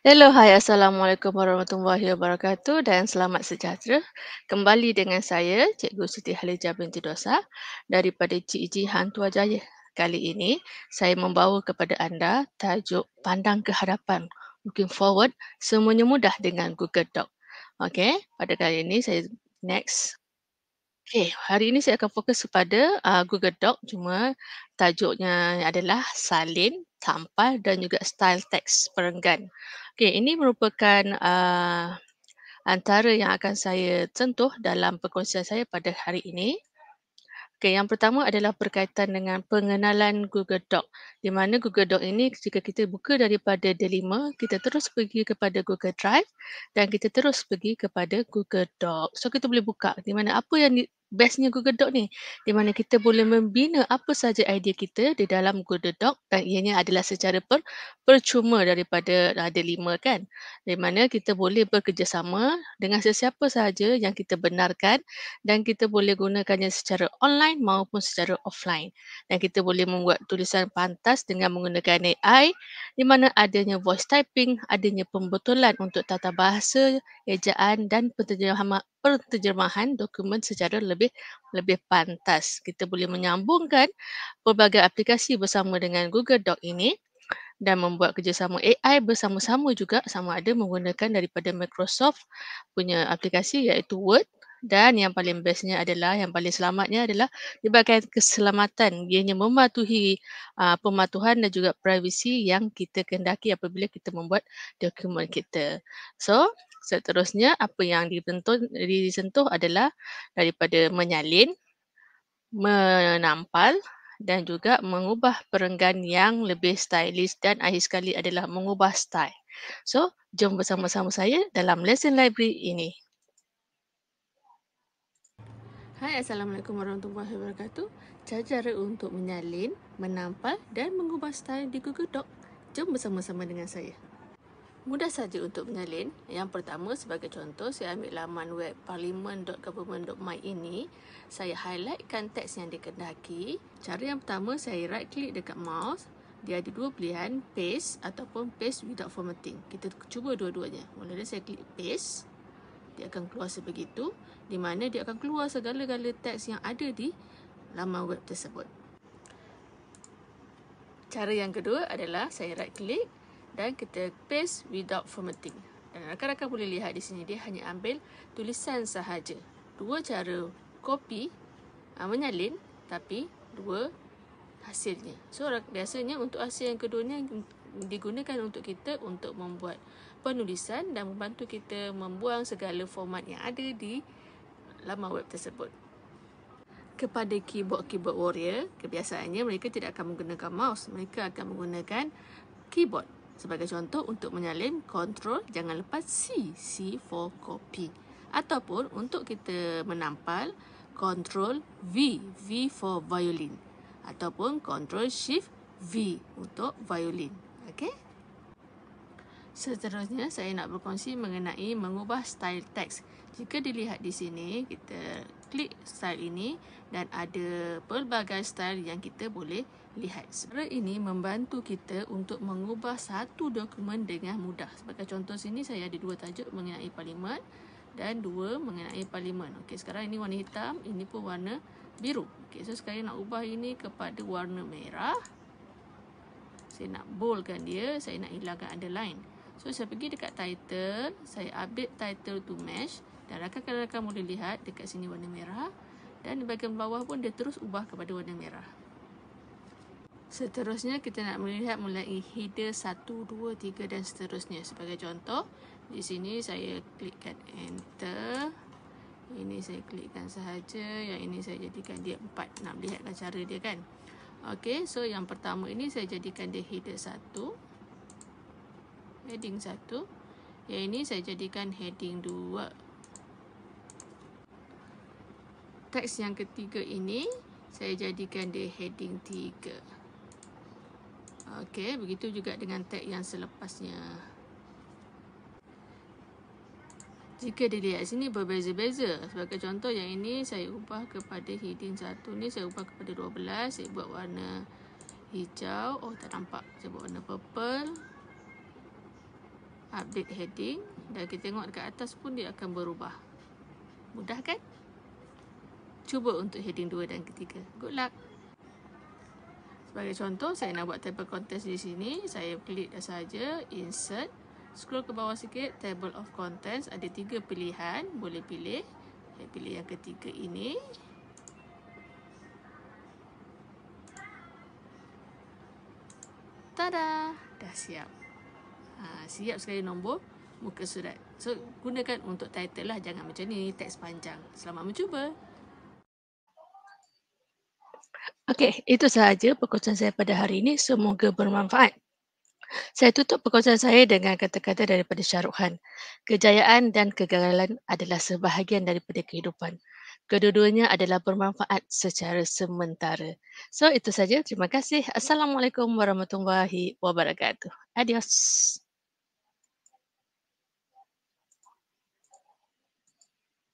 Hello, hai. Assalamualaikum warahmatullahi wabarakatuh dan selamat sejahtera. Kembali dengan saya, Cikgu Siti Halijah binti Dosa daripada CIG Hantu Jaya. Kali ini, saya membawa kepada anda tajuk Pandang ke Hadapan, Looking Forward, Semuanya Mudah dengan Google Doc. Okey, pada kali ini saya next. Okey, hari ini saya akan fokus kepada uh, Google Doc cuma tajuknya adalah salin, tampal dan juga style teks perenggan. Okey, ini merupakan uh, antara yang akan saya sentuh dalam perkongsian saya pada hari ini. Okey, yang pertama adalah berkaitan dengan pengenalan Google Doc. Di mana Google Doc ini jika kita buka daripada D5, kita terus pergi kepada Google Drive dan kita terus pergi kepada Google Doc. So kita boleh buka di mana apa yang bestnya Google Doc ni di mana kita boleh membina apa sahaja idea kita di dalam Google Doc dan ianya adalah secara per, percuma daripada ada lima kan di mana kita boleh bekerjasama dengan sesiapa sahaja yang kita benarkan dan kita boleh gunakannya secara online maupun secara offline dan kita boleh membuat tulisan pantas dengan menggunakan AI di mana adanya voice typing, adanya pembetulan untuk tata bahasa, ejaan dan penterjemahan, penterjemahan dokumen secara lebih lebih lebih pantas. Kita boleh menyambungkan pelbagai aplikasi bersama dengan Google Doc ini dan membuat kerjasama AI bersama-sama juga sama ada menggunakan daripada Microsoft punya aplikasi iaitu Word dan yang paling bestnya adalah yang paling selamatnya adalah di bahagian keselamatan ianya mematuhi uh, pematuhan dan juga privasi yang kita kendaki apabila kita membuat dokumen kita. So, seterusnya apa yang disentuh, disentuh adalah daripada menyalin, menampal dan juga mengubah perenggan yang lebih stylish dan akhir sekali adalah mengubah style. So, jom bersama-sama saya dalam lesson library ini. Hai Assalamualaikum Warahmatullahi Wabarakatuh Cara-cara untuk menyalin, menampal dan mengubah style di Google Doc Jom bersama-sama dengan saya Mudah saja untuk menyalin Yang pertama sebagai contoh saya ambil laman web parlimen.government.my ini Saya highlightkan teks yang dikendaki Cara yang pertama saya right click dekat mouse Dia ada dua pilihan paste ataupun paste without formatting Kita cuba dua-duanya Mula-mula saya klik paste dia akan keluar sebegitu di mana dia akan keluar segala-gala teks yang ada di laman web tersebut. Cara yang kedua adalah saya right click dan kita paste without formatting. Dan rakan-rakan boleh lihat di sini dia hanya ambil tulisan sahaja. Dua cara copy uh, menyalin tapi dua hasilnya. So biasanya untuk hasil yang kedua ni digunakan untuk kita untuk membuat penulisan dan membantu kita membuang segala format yang ada di laman web tersebut. Kepada keyboard-keyboard warrior, kebiasaannya mereka tidak akan menggunakan mouse. Mereka akan menggunakan keyboard. Sebagai contoh, untuk menyalin control, jangan lepas C. C for copy. Ataupun untuk kita menampal, control V. V for violin. Ataupun control shift V untuk violin. Okay? Seterusnya, saya nak berkongsi mengenai mengubah style teks. Jika dilihat di sini, kita klik style ini dan ada pelbagai style yang kita boleh lihat. Sebenarnya ini membantu kita untuk mengubah satu dokumen dengan mudah. Sebagai contoh sini, saya ada dua tajuk mengenai parlimen dan dua mengenai parlimen. Okey, sekarang ini warna hitam, ini pun warna biru. Okey, so sekarang nak ubah ini kepada warna merah saya nak boldkan dia, saya nak hilangkan underline. So saya pergi dekat title, saya update title to match dan rakan-rakan boleh lihat dekat sini warna merah dan di bahagian bawah pun dia terus ubah kepada warna merah. Seterusnya kita nak melihat mulai header 1 2 3 dan seterusnya. Sebagai contoh, di sini saya klikkan enter. Ini saya klikkan sahaja, yang ini saya jadikan dia 4. Nak lihatkan lah cara dia kan? ok, so yang pertama ini saya jadikan dia header 1 heading 1 yang ini saya jadikan heading 2 teks yang ketiga ini saya jadikan dia heading 3 ok, begitu juga dengan teks yang selepasnya jika dilihat sini berbeza-beza sebagai contoh yang ini saya ubah kepada hidin satu ni saya ubah kepada dua belas. saya buat warna hijau oh tak nampak saya buat warna purple update heading dan kita tengok dekat atas pun dia akan berubah mudah kan? cuba untuk heading dua dan ketiga good luck sebagai contoh saya nak buat table contest di sini saya klik dah sahaja insert scroll ke bawah sikit table of contents ada tiga pilihan boleh pilih saya pilih yang ketiga ini tada dah siap ha, siap sekali nombor muka surat so gunakan untuk title lah jangan macam ni teks panjang selamat mencuba Okey, itu sahaja perkongsian saya pada hari ini. Semoga bermanfaat. Saya tutup perkongsian saya dengan kata-kata daripada Syaruk Khan. Kejayaan dan kegagalan adalah sebahagian daripada kehidupan. Kedua-duanya adalah bermanfaat secara sementara. So itu saja. Terima kasih. Assalamualaikum warahmatullahi wabarakatuh. Adios.